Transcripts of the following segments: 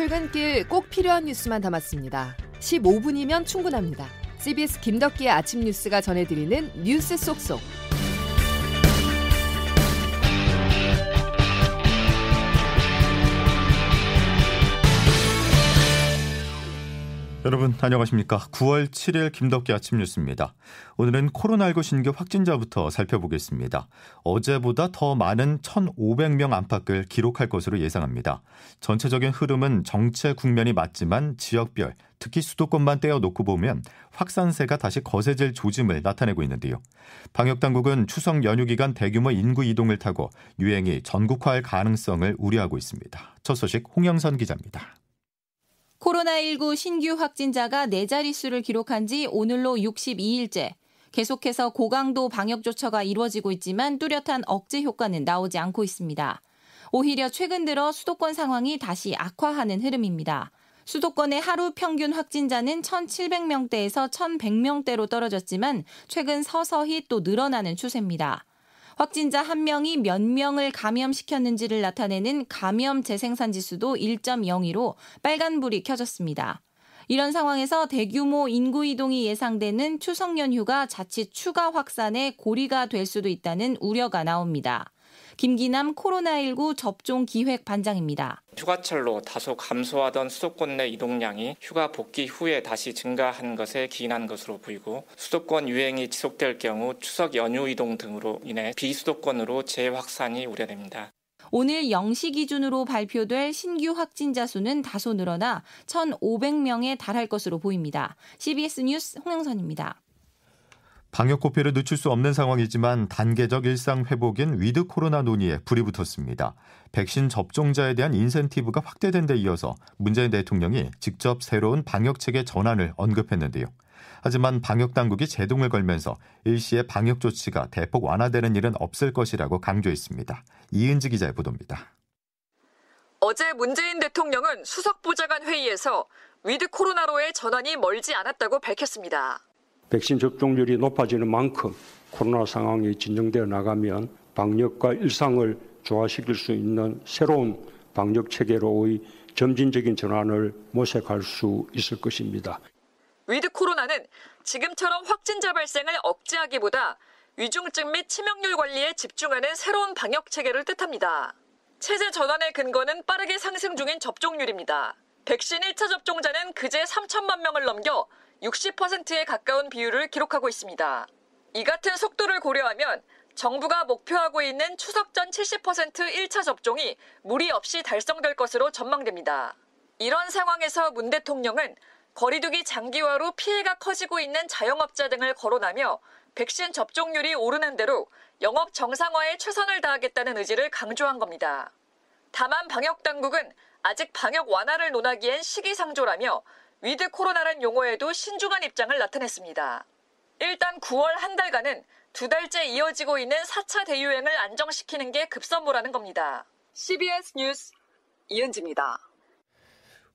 출근길 꼭 필요한 뉴스만 담았습니다. 15분이면 충분합니다. CBS 김덕기의 아침 뉴스가 전해드리는 뉴스 속속. 여러분 안녕하십니까. 9월 7일 김덕기 아침 뉴스입니다. 오늘은 코로나19 신규 확진자부터 살펴보겠습니다. 어제보다 더 많은 1,500명 안팎을 기록할 것으로 예상합니다. 전체적인 흐름은 정체 국면이 맞지만 지역별 특히 수도권만 떼어놓고 보면 확산세가 다시 거세질 조짐을 나타내고 있는데요. 방역당국은 추석 연휴 기간 대규모 인구 이동을 타고 유행이 전국화할 가능성을 우려하고 있습니다. 첫 소식 홍영선 기자입니다. 코로나19 신규 확진자가 네 자릿수를 기록한 지 오늘로 62일째. 계속해서 고강도 방역 조처가 이루어지고 있지만 뚜렷한 억제 효과는 나오지 않고 있습니다. 오히려 최근 들어 수도권 상황이 다시 악화하는 흐름입니다. 수도권의 하루 평균 확진자는 1,700명대에서 1,100명대로 떨어졌지만 최근 서서히 또 늘어나는 추세입니다. 확진자 한 명이 몇 명을 감염시켰는지를 나타내는 감염 재생산 지수도 1.02로 빨간불이 켜졌습니다. 이런 상황에서 대규모 인구 이동이 예상되는 추석 연휴가 자칫 추가 확산의 고리가 될 수도 있다는 우려가 나옵니다. 김기남 코로나19 접종 기획 반장입니다. 휴가철로 다소 감소하던 수도권 내 이동량이 휴가 복귀 후에 다시 증가한 것에 기인한 것으로 보이고 수도권 유행이 지속될 경우 추석 연휴 이동 등으로 인해 비수도권으로 재확산이 우려됩니다. 오늘 0시 기준으로 발표될 신규 확진자 수는 다소 늘어나 1,500명에 달할 것으로 보입니다. CBS 뉴스 홍영선입니다. 방역 코피를 늦출 수 없는 상황이지만 단계적 일상 회복인 위드 코로나 논의에 불이 붙었습니다. 백신 접종자에 대한 인센티브가 확대된 데 이어서 문재인 대통령이 직접 새로운 방역체계 전환을 언급했는데요. 하지만 방역 당국이 제동을 걸면서 일시에 방역 조치가 대폭 완화되는 일은 없을 것이라고 강조했습니다. 이은지 기자의 보도입니다. 어제 문재인 대통령은 수석 보좌관 회의에서 위드 코로나로의 전환이 멀지 않았다고 밝혔습니다. 백신 접종률이 높아지는 만큼 코로나 상황이 진정되어 나가면 방역과 일상을 조화시킬 수 있는 새로운 방역 체계로의 점진적인 전환을 모색할 수 있을 것입니다. 위드 코로나는 지금처럼 확진자 발생을 억제하기보다 위중증 및 치명률 관리에 집중하는 새로운 방역 체계를 뜻합니다. 체제 전환의 근거는 빠르게 상승 중인 접종률입니다. 백신 1차 접종자는 그제 3천만 명을 넘겨 60%에 가까운 비율을 기록하고 있습니다. 이 같은 속도를 고려하면 정부가 목표하고 있는 추석 전 70% 1차 접종이 무리 없이 달성될 것으로 전망됩니다. 이런 상황에서 문 대통령은 거리두기 장기화로 피해가 커지고 있는 자영업자 등을 거론하며 백신 접종률이 오르는 대로 영업 정상화에 최선을 다하겠다는 의지를 강조한 겁니다. 다만 방역 당국은 아직 방역 완화를 논하기엔 시기상조라며 위드 코로나란 용어에도 신중한 입장을 나타냈습니다. 일단 9월 한 달간은 두 달째 이어지고 있는 4차 대유행을 안정시키는 게 급선무라는 겁니다. CBS 뉴스 이은지입니다.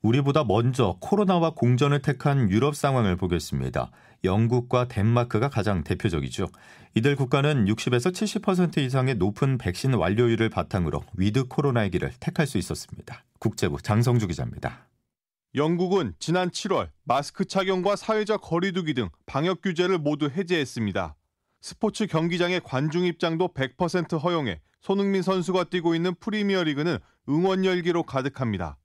우리보다 먼저 코로나와 공전을 택한 유럽 상황을 보겠습니다. 영국과 덴마크가 가장 대표적이죠. 이들 국가는 60에서 70% 이상의 높은 백신 완료율을 바탕으로 위드 코로나의 길을 택할 수 있었습니다. 국제부 장성주 기자입니다. 영국은 지난 7월 마스크 착용과 사회적 거리두기 등 방역 규제를 모두 해제했습니다. 스포츠 경기장의 관중 입장도 100% 허용해 손흥민 선수가 뛰고 있는 프리미어리그는 응원 열기로 가득합니다.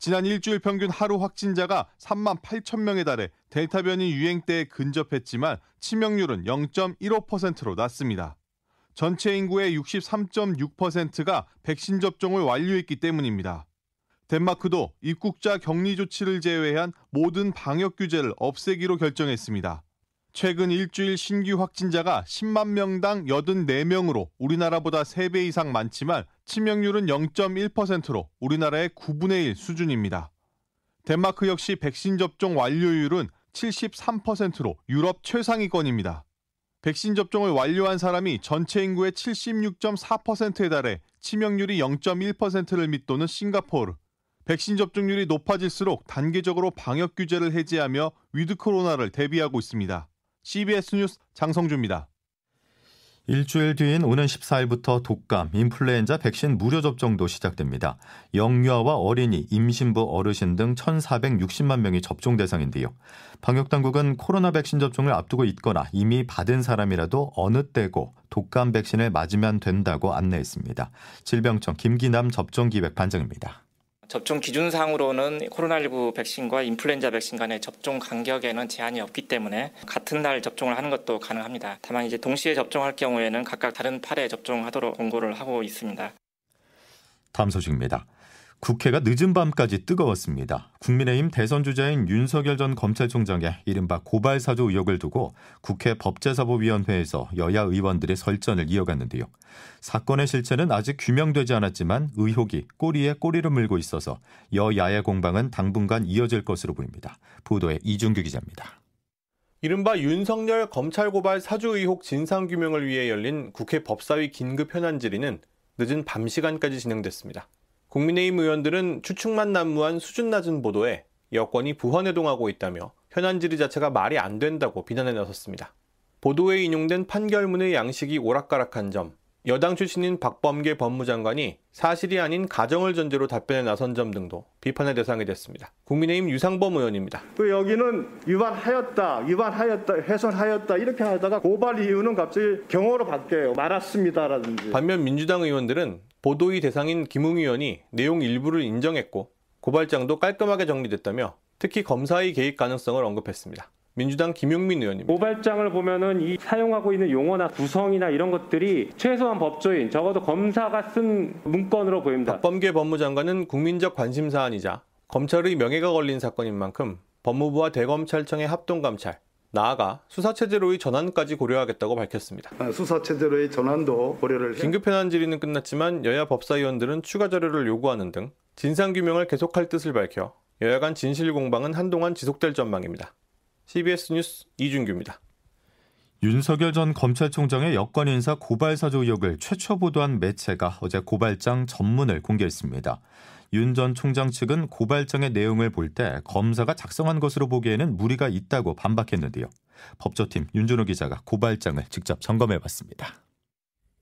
지난 일주일 평균 하루 확진자가 3만 8천 명에 달해 델타 변이 유행 때에 근접했지만 치명률은 0.15%로 낮습니다. 전체 인구의 63.6%가 백신 접종을 완료했기 때문입니다. 덴마크도 입국자 격리 조치를 제외한 모든 방역 규제를 없애기로 결정했습니다. 최근 일주일 신규 확진자가 10만 명당 84명으로 우리나라보다 3배 이상 많지만 치명률은 0.1%로 우리나라의 9분의 1 수준입니다. 덴마크 역시 백신 접종 완료율은 73%로 유럽 최상위권입니다. 백신 접종을 완료한 사람이 전체 인구의 76.4%에 달해 치명률이 0.1%를 밑도는 싱가포르. 백신 접종률이 높아질수록 단계적으로 방역 규제를 해제하며 위드 코로나를 대비하고 있습니다. CBS 뉴스 장성주입니다. 일주일 뒤인 오는 14일부터 독감, 인플루엔자 백신 무료 접종도 시작됩니다. 영유아와 어린이, 임신부, 어르신 등 1,460만 명이 접종 대상인데요. 방역 당국은 코로나 백신 접종을 앞두고 있거나 이미 받은 사람이라도 어느 때고 독감 백신을 맞으면 된다고 안내했습니다. 질병청 김기남 접종 기획 반장입니다. 접종 기준상으로는 코로나19 백신과 인플루엔자 백신 간의 접종 간격에는 제한이 없기 때문에 같은 날 접종을 하는 것도 가능합니다. 다만 이제 동시에 접종할 경우에는 각각 다른 팔에 접종하도록 권고를 하고 있습니다. 다음 소식입니다. 국회가 늦은 밤까지 뜨거웠습니다. 국민의힘 대선 주자인 윤석열 전 검찰총장의 이른바 고발 사조 의혹을 두고 국회 법제사법위원회에서 여야 의원들의 설전을 이어갔는데요. 사건의 실체는 아직 규명되지 않았지만 의혹이 꼬리에 꼬리를 물고 있어서 여야의 공방은 당분간 이어질 것으로 보입니다. 보도에 이준규 기자입니다. 이른바 윤석열 검찰 고발 사주 의혹 진상 규명을 위해 열린 국회 법사위 긴급 현안 질의는 늦은 밤 시간까지 진행됐습니다. 국민의힘 의원들은 추측만 난무한 수준 낮은 보도에 여권이 부헌해동하고 있다며 현안 질의 자체가 말이 안 된다고 비난에 나섰습니다. 보도에 인용된 판결문의 양식이 오락가락한 점, 여당 출신인 박범계 법무장관이 사실이 아닌 가정을 전제로 답변에 나선 점 등도 비판의 대상이 됐습니다. 국민의힘 유상범 의원입니다. 또 그 여기는 위반하였다, 위반하였다, 훼손하였다 이렇게 하다가 고발 이유는 갑자기 경호로 바뀌어요. 말았습니다라든지. 반면 민주당 의원들은 보도의 대상인 김웅 의원이 내용 일부를 인정했고 고발장도 깔끔하게 정리됐다며 특히 검사의 개입 가능성을 언급했습니다. 민주당 김용민 의원입니다. 고발장을 보면은 이 사용하고 있는 용어나 구성이나 이런 것들이 최소한 법조인 적어도 검사가 쓴 문건으로 보입니다. 박범계 법무장관은 국민적 관심 사안이자 검찰의 명예가 걸린 사건인 만큼 법무부와 대검찰청의 합동 감찰 나아가 수사체제로의 전환까지 고려하겠다고 밝혔습니다. 아, 수사체제로의 전환도 고려를 긴급 현안 질의는 끝났지만 여야 법사위원들은 추가 자료를 요구하는 등 진상규명을 계속할 뜻을 밝혀 여야 간 진실 공방은 한동안 지속될 전망입니다. CBS 뉴스 이준규입니다. 윤석열 전 검찰총장의 여권 인사 고발 사조 의혹을 최초 보도한 매체가 어제 고발장 전문을 공개했습니다. 윤 전 총장 측은 고발장의 내용을 볼 때 검사가 작성한 것으로 보기에는 무리가 있다고 반박했는데요. 법조팀 윤준호 기자가 고발장을 직접 점검해 봤습니다.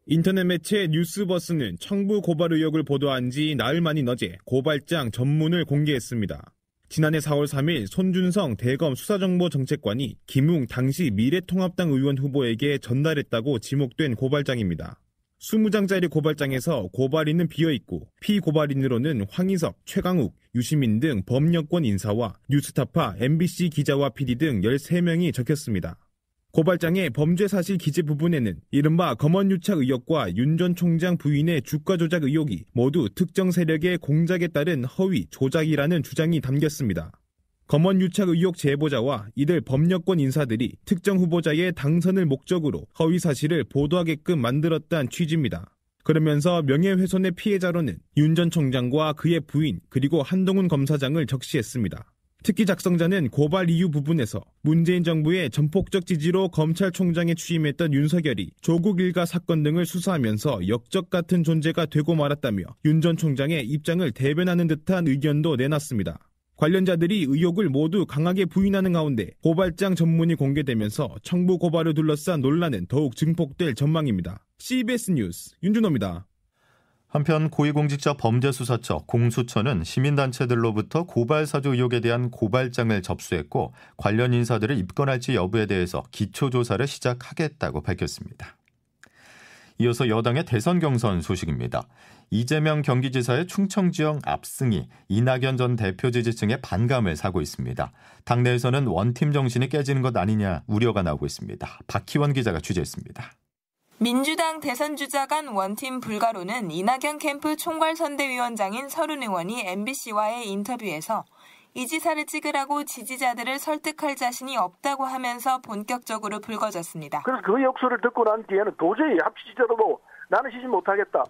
인터넷 매체 뉴스버스는 청부 고발 의혹을 보도한 지 나흘 만인 어제 고발장 전문을 공개했습니다. 지난해 4월 3일 손준성 대검 수사정보정책관이 김웅 당시 미래통합당 의원 후보에게 전달했다고 지목된 고발장입니다. 20장짜리 고발장에서 고발인은 비어있고 피고발인으로는 황희석, 최강욱, 유시민 등 범여권 인사와 뉴스타파, MBC 기자와 PD 등 13명이 적혔습니다. 고발장의 범죄 사실 기재 부분에는 이른바 검언유착 의혹과 윤 전 총장 부인의 주가 조작 의혹이 모두 특정 세력의 공작에 따른 허위 조작이라는 주장이 담겼습니다. 검언유착 의혹 제보자와 이들 법력권 인사들이 특정 후보자의 당선을 목적으로 허위 사실을 보도하게끔 만들었다는 취지입니다. 그러면서 명예훼손의 피해자로는 윤 전 총장과 그의 부인 그리고 한동훈 검사장을 적시했습니다. 특히 작성자는 고발 이유 부분에서 문재인 정부의 전폭적 지지로 검찰총장에 취임했던 윤석열이 조국 일가 사건 등을 수사하면서 역적 같은 존재가 되고 말았다며 윤 전 총장의 입장을 대변하는 듯한 의견도 내놨습니다. 관련자들이 의혹을 모두 강하게 부인하는 가운데 고발장 전문이 공개되면서 청부 고발을 둘러싼 논란은 더욱 증폭될 전망입니다. CBS 뉴스 윤준호입니다. 한편 고위공직자 범죄수사처 공수처는 시민단체들로부터 고발사주 의혹에 대한 고발장을 접수했고 관련 인사들을 입건할지 여부에 대해서 기초조사를 시작하겠다고 밝혔습니다. 이어서 여당의 대선 경선 소식입니다. 이재명 경기지사의 충청지역 압승이 이낙연 전 대표 지지층의 반감을 사고 있습니다. 당내에서는 원팀 정신이 깨지는 것 아니냐 우려가 나오고 있습니다. 박희원 기자가 취재했습니다. 민주당 대선 주자 간 원팀 불가로는 이낙연 캠프 총괄선대위원장인 서른 의원이 MBC와의 인터뷰에서 이 지사를 찍으라고 지지자들을 설득할 자신이 없다고 하면서 본격적으로 불거졌습니다. 그래서 그 역설을 듣고 난 뒤에는 도저히 합치지자로도 뭐 나는 시지 못하겠다.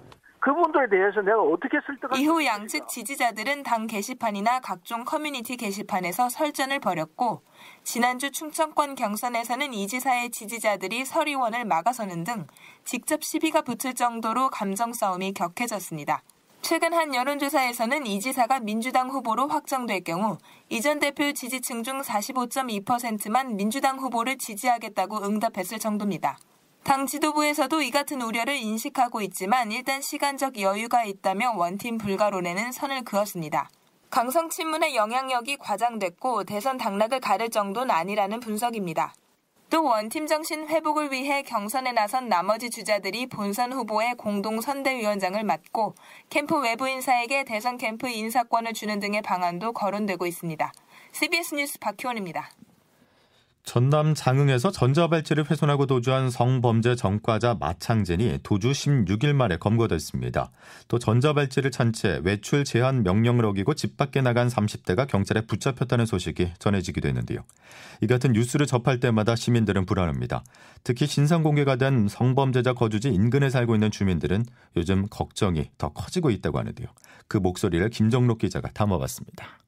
그분들에 대해서 내가 어떻게 설득할 이후 양측 지지자들은 당 게시판이나 각종 커뮤니티 게시판에서 설전을 벌였고 지난주 충청권 경선에서는 이 지사의 지지자들이 서리원을 막아서는 등 직접 시비가 붙을 정도로 감정 싸움이 격해졌습니다. 최근 한 여론조사에서는 이 지사가 민주당 후보로 확정될 경우 이전 대표 지지층 중 45.2%만 민주당 후보를 지지하겠다고 응답했을 정도입니다. 당 지도부에서도 이 같은 우려를 인식하고 있지만 일단 시간적 여유가 있다며 원팀 불가론에는 선을 그었습니다. 강성 친문의 영향력이 과장됐고 대선 당락을 가를 정도는 아니라는 분석입니다. 또 원팀 정신 회복을 위해 경선에 나선 나머지 주자들이 본선 후보의 공동 선대위원장을 맡고 캠프 외부 인사에게 대선 캠프 인사권을 주는 등의 방안도 거론되고 있습니다. CBS 뉴스 박희원입니다. 전남 장흥에서 전자발찌를 훼손하고 도주한 성범죄 전과자 마창진이 도주 16일 만에 검거됐습니다. 또 전자발찌를 찬 채 외출 제한 명령을 어기고 집 밖에 나간 30대가 경찰에 붙잡혔다는 소식이 전해지기도 했는데요. 이 같은 뉴스를 접할 때마다 시민들은 불안합니다. 특히 신상 공개가 된 성범죄자 거주지 인근에 살고 있는 주민들은 요즘 걱정이 더 커지고 있다고 하는데요. 그 목소리를 김정록 기자가 담아봤습니다.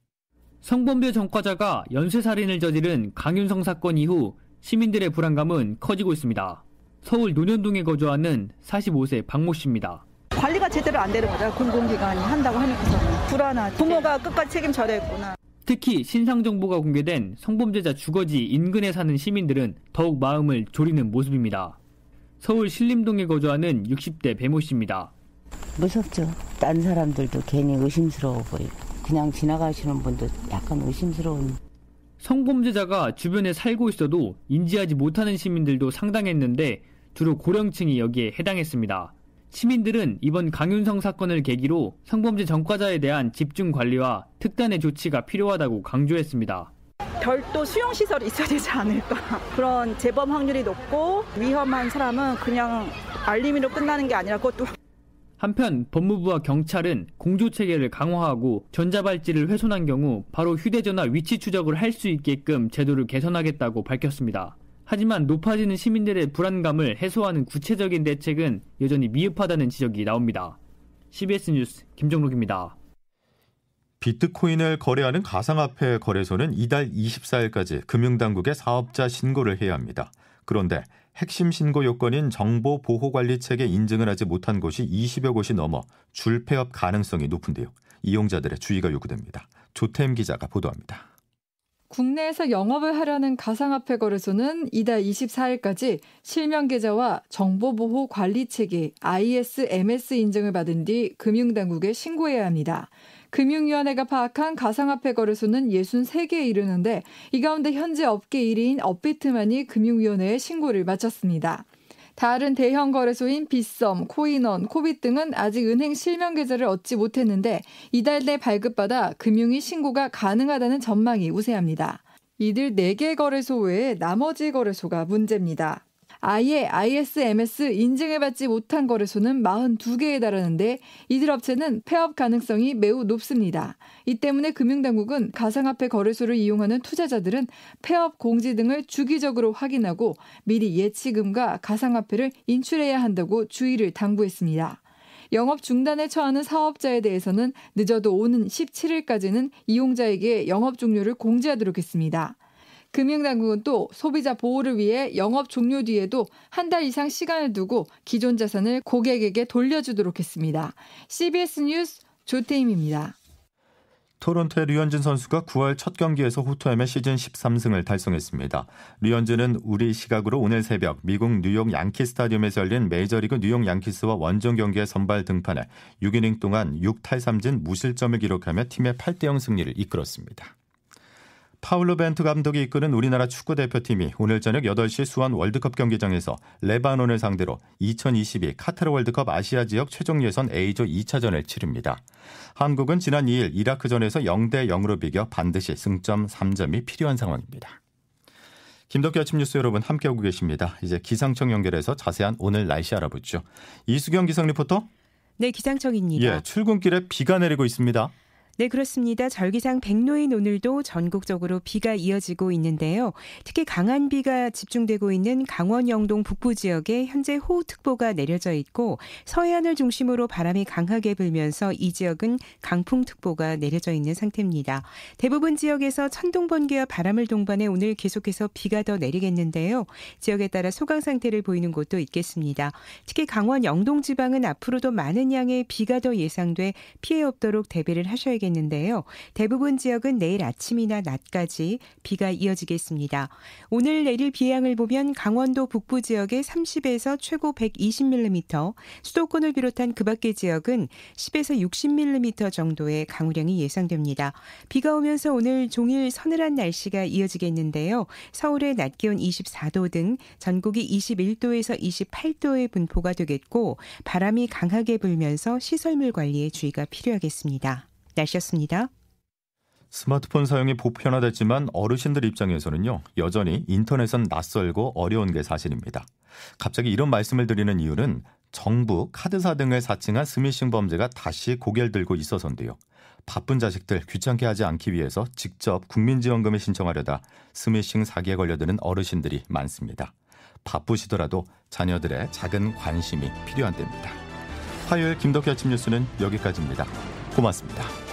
성범죄 전과자가 연쇄살인을 저지른 강윤성 사건 이후 시민들의 불안감은 커지고 있습니다. 서울 논현동에 거주하는 45세 박모 씨입니다. 관리가 제대로 안 되는 거죠. 공공기관이 한다고 하니까 불안하. 부모가 끝까지 책임져야 했구나. 특히 신상 정보가 공개된 성범죄자 주거지 인근에 사는 시민들은 더욱 마음을 졸이는 모습입니다. 서울 신림동에 거주하는 60대 배모 씨입니다. 무섭죠. 딴 사람들도 괜히 의심스러워 보이고. 그냥 지나가시는 분도 약간 의심스러운. 성범죄자가 주변에 살고 있어도 인지하지 못하는 시민들도 상당했는데 주로 고령층이 여기에 해당했습니다. 시민들은 이번 강윤성 사건을 계기로 성범죄 전과자에 대한 집중 관리와 특단의 조치가 필요하다고 강조했습니다. 별도 수용시설이 있어야 되지 않을까. 그런 재범 확률이 높고 위험한 사람은 그냥 알림으로 끝나는 게 아니라 그것도 한편 법무부와 경찰은 공조 체계를 강화하고 전자발찌를 훼손한 경우 바로 휴대전화 위치 추적을 할 수 있게끔 제도를 개선하겠다고 밝혔습니다. 하지만 높아지는 시민들의 불안감을 해소하는 구체적인 대책은 여전히 미흡하다는 지적이 나옵니다. CBS 뉴스 김정록입니다. 비트코인을 거래하는 가상화폐 거래소는 이달 24일까지 금융당국에 사업자 신고를 해야 합니다. 그런데 핵심 신고 요건인 정보 보호 관리 체계 인증을 하지 못한 곳이 20여 곳이 넘어 줄폐업 가능성이 높은데요. 이용자들의 주의가 요구됩니다. 조태임 기자가 보도합니다. 국내에서 영업을 하려는 가상화폐 거래소는 이달 24일까지 실명 계좌와 정보보호 관리 체계 ISMS 인증을 받은 뒤 금융당국에 신고해야 합니다. 금융위원회가 파악한 가상화폐 거래소는 63개에 이르는데 이 가운데 현재 업계 1위인 업비트만이 금융위원회에 신고를 마쳤습니다. 다른 대형 거래소인 빗썸, 코인원, 코빗 등은 아직 은행 실명 계좌를 얻지 못했는데 이달 내 발급받아 금융위 신고가 가능하다는 전망이 우세합니다. 이들 4개 거래소 외에 나머지 거래소가 문제입니다. 아예 ISMS 인증을 받지 못한 거래소는 42개에 달하는데 이들 업체는 폐업 가능성이 매우 높습니다. 이 때문에 금융당국은 가상화폐 거래소를 이용하는 투자자들은 폐업 공지 등을 주기적으로 확인하고 미리 예치금과 가상화폐를 인출해야 한다고 주의를 당부했습니다. 영업 중단에 처하는 사업자에 대해서는 늦어도 오는 17일까지는 이용자에게 영업 종료를 공지하도록 했습니다. 금융당국은 또 소비자 보호를 위해 영업 종료 뒤에도 한 달 이상 시간을 두고 기존 자산을 고객에게 돌려주도록 했습니다. CBS 뉴스 조태임입니다. 토론토의 류현진 선수가 9월 첫 경기에서 호투엠의 시즌 13승을 달성했습니다. 류현진은 우리 시각으로 오늘 새벽 미국 뉴욕 양키 스타디움에서 열린 메이저리그 뉴욕 양키스와 원정 경기에 선발 등판해 6이닝 동안 6탈삼진 무실점을 기록하며 팀의 8대0 승리를 이끌었습니다. 파울로 벤투 감독이 이끄는 우리나라 축구 대표팀이 오늘 저녁 8시 수원 월드컵 경기장에서 레바논을 상대로 2022 카타르 월드컵 아시아 지역 최종 예선 A조 2차전을 치릅니다. 한국은 지난 2일 이라크전에서 0대 0으로 비겨 반드시 승점 3점이 필요한 상황입니다. 김덕기 아침 뉴스 여러분 함께하고 계십니다. 이제 기상청 연결해서 자세한 오늘 날씨 알아보죠. 이수경 기상 리포터. 네, 기상청입니다. 예, 출근길에 비가 내리고 있습니다. 네, 그렇습니다. 절기상 백로인 오늘도 전국적으로 비가 이어지고 있는데요. 특히 강한 비가 집중되고 있는 강원 영동 북부 지역에 현재 호우특보가 내려져 있고 서해안을 중심으로 바람이 강하게 불면서 이 지역은 강풍특보가 내려져 있는 상태입니다. 대부분 지역에서 천둥 번개와 바람을 동반해 오늘 계속해서 비가 더 내리겠는데요. 지역에 따라 소강 상태를 보이는 곳도 있겠습니다. 특히 강원 영동 지방은 앞으로도 많은 양의 비가 더 예상돼 피해 없도록 대비를 하셔야겠습니다. 시작했는데요. 대부분 지역은 내일 아침이나 낮까지 비가 이어지겠습니다. 오늘 내릴 비 양을 보면 강원도 북부 지역에 30에서 최고 120mm, 수도권을 비롯한 그 밖의 지역은 10에서 60mm 정도의 강우량이 예상됩니다. 비가 오면서 오늘 종일 서늘한 날씨가 이어지겠는데요. 서울의 낮 기온 24도 등 전국이 21도에서 28도의 분포가 되겠고 바람이 강하게 불면서 시설물 관리에 주의가 필요하겠습니다. 날씨였습니다. 스마트폰 사용이 보편화됐지만 어르신들 입장에서는요, 여전히 인터넷은 낯설고 어려운 게 사실입니다. 갑자기 이런 말씀을 드리는 이유는 정부, 카드사 등을 사칭한 스미싱 범죄가 다시 고개를 들고 있어서인데요. 바쁜 자식들 귀찮게 하지 않기 위해서 직접 국민지원금에 신청하려다 스미싱 사기에 걸려드는 어르신들이 많습니다. 바쁘시더라도 자녀들의 작은 관심이 필요한 때입니다. 화요일 김덕희 아침 뉴스는 여기까지입니다. 고맙습니다.